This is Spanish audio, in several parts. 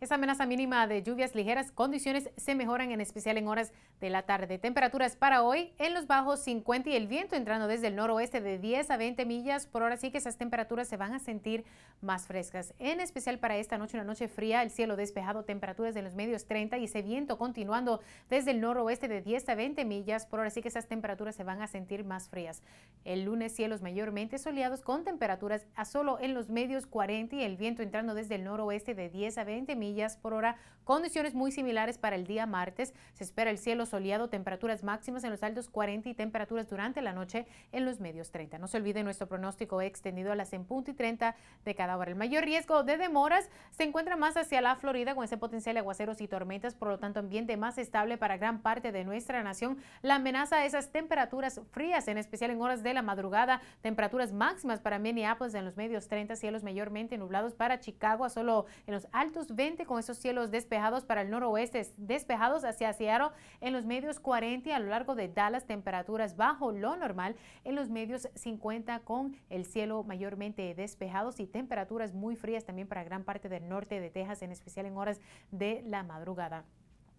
Esa amenaza mínima de lluvias ligeras, condiciones se mejoran en especial en horas de la tarde. Temperaturas para hoy en los bajos 50 y el viento entrando desde el noroeste de 10 a 20 millas por hora, sí que esas temperaturas se van a sentir más frescas. En especial para esta noche, una noche fría, el cielo despejado, temperaturas de los medios 30 y ese viento continuando desde el noroeste de 10 a 20 millas por hora, sí que esas temperaturas se van a sentir más frías. El lunes cielos mayormente soleados con temperaturas a solo en los medios 40 y el viento entrando desde el noroeste de 10 a 20 millas por hora. Condiciones muy similares para el día martes. Se espera el cielo soleado, temperaturas máximas en los altos 40 y temperaturas durante la noche en los medios 30. No se olvide nuestro pronóstico extendido a las en punto y 30 de cada hora. El mayor riesgo de demoras se encuentra más hacia la Florida con ese potencial de aguaceros y tormentas, por lo tanto ambiente más estable para gran parte de nuestra nación. La amenaza a esas temperaturas frías, en especial en horas de la madrugada, temperaturas máximas para Minneapolis en los medios 30, cielos mayormente nublados para Chicago, a solo en los altos 20 con esos cielos despejados para el noroeste, despejados hacia Seattle en los medios 40 y a lo largo de Dallas, temperaturas bajo lo normal en los medios 50 con el cielo mayormente despejados y temperaturas muy frías también para gran parte del norte de Texas, en especial en horas de la madrugada.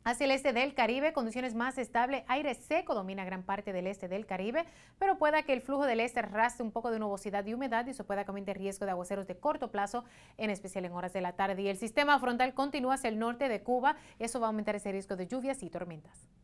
Hacia el este del Caribe, condiciones más estables, aire seco domina gran parte del este del Caribe, pero pueda que el flujo del este arrastre un poco de nubosidad y humedad y eso pueda aumentar riesgo de aguaceros de corto plazo, en especial en horas de la tarde. Y el sistema frontal continúa hacia el norte de Cuba, eso va a aumentar ese riesgo de lluvias y tormentas.